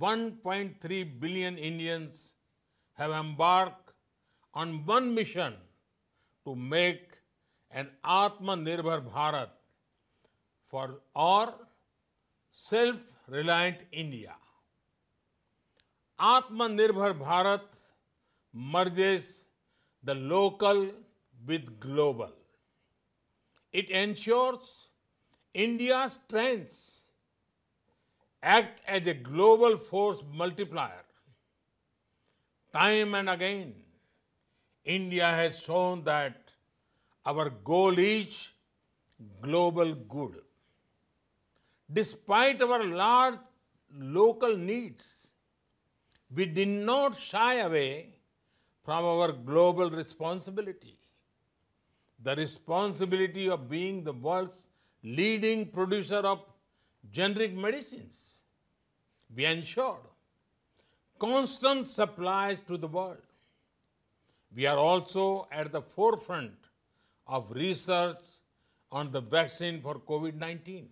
1.3 billion Indians have embarked on one mission to make an Atmanirbhar Bharat for or self-reliant India. Atmanirbhar Bharat merges the local with global. It ensures India's strengths act as a global force multiplier. Time and again, India has shown that our goal is global good. Despite our large local needs, we did not shy away from our global responsibility. The responsibility of being the world's leading producer of generic medicines. We ensured constant supplies to the world. We are also at the forefront of research on the vaccine for COVID 19.